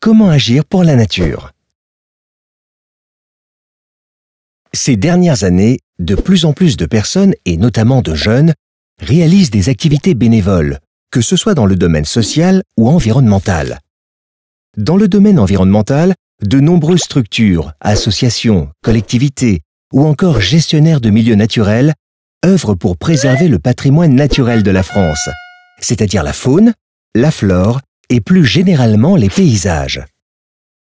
Comment agir pour la nature Ces dernières années, de plus en plus de personnes, et notamment de jeunes, réalisent des activités bénévoles, que ce soit dans le domaine social ou environnemental. Dans le domaine environnemental, de nombreuses structures, associations, collectivités ou encore gestionnaires de milieux naturels œuvrent pour préserver le patrimoine naturel de la France, c'est-à-dire la faune, la flore et plus généralement les paysages.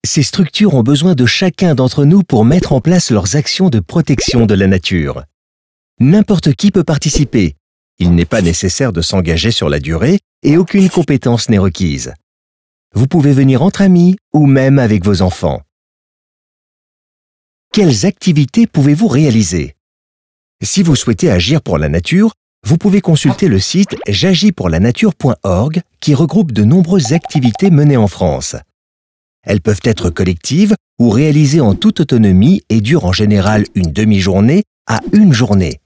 Ces structures ont besoin de chacun d'entre nous pour mettre en place leurs actions de protection de la nature. N'importe qui peut participer. Il n'est pas nécessaire de s'engager sur la durée et aucune compétence n'est requise. Vous pouvez venir entre amis ou même avec vos enfants. Quelles activités pouvez-vous réaliser Si vous souhaitez agir pour la nature, vous pouvez consulter le site j'agispourlanature.org qui regroupe de nombreuses activités menées en France. Elles peuvent être collectives ou réalisées en toute autonomie et durent en général une demi-journée à une journée.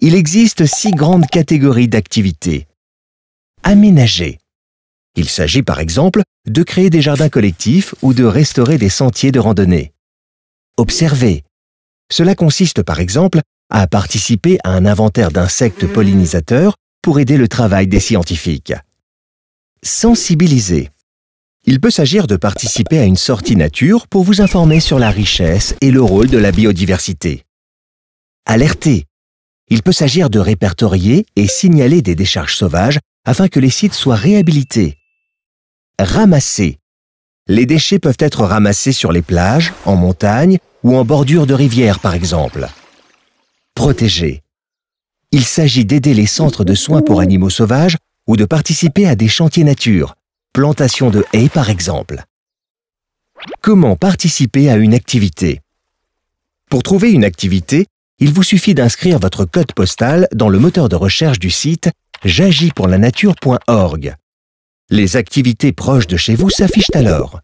Il existe six grandes catégories d'activités. Aménager. Il s'agit par exemple de créer des jardins collectifs ou de restaurer des sentiers de randonnée. Observer. Cela consiste par exemple à participer à un inventaire d'insectes pollinisateurs pour aider le travail des scientifiques. Sensibiliser. Il peut s'agir de participer à une sortie nature pour vous informer sur la richesse et le rôle de la biodiversité. Alerter. Il peut s'agir de répertorier et signaler des décharges sauvages afin que les sites soient réhabilités. Ramasser. Les déchets peuvent être ramassés sur les plages, en montagne ou en bordure de rivière par exemple protéger. Il s'agit d'aider les centres de soins pour animaux sauvages ou de participer à des chantiers nature, plantation de haies par exemple. Comment participer à une activité Pour trouver une activité, il vous suffit d'inscrire votre code postal dans le moteur de recherche du site j'agipourlanature.org. Les activités proches de chez vous s'affichent alors.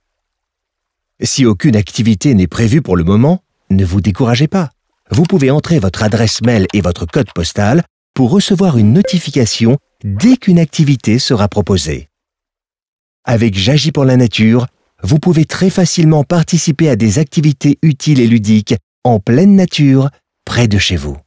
Si aucune activité n'est prévue pour le moment, ne vous découragez pas vous pouvez entrer votre adresse mail et votre code postal pour recevoir une notification dès qu'une activité sera proposée. Avec J'agis pour la nature, vous pouvez très facilement participer à des activités utiles et ludiques en pleine nature, près de chez vous.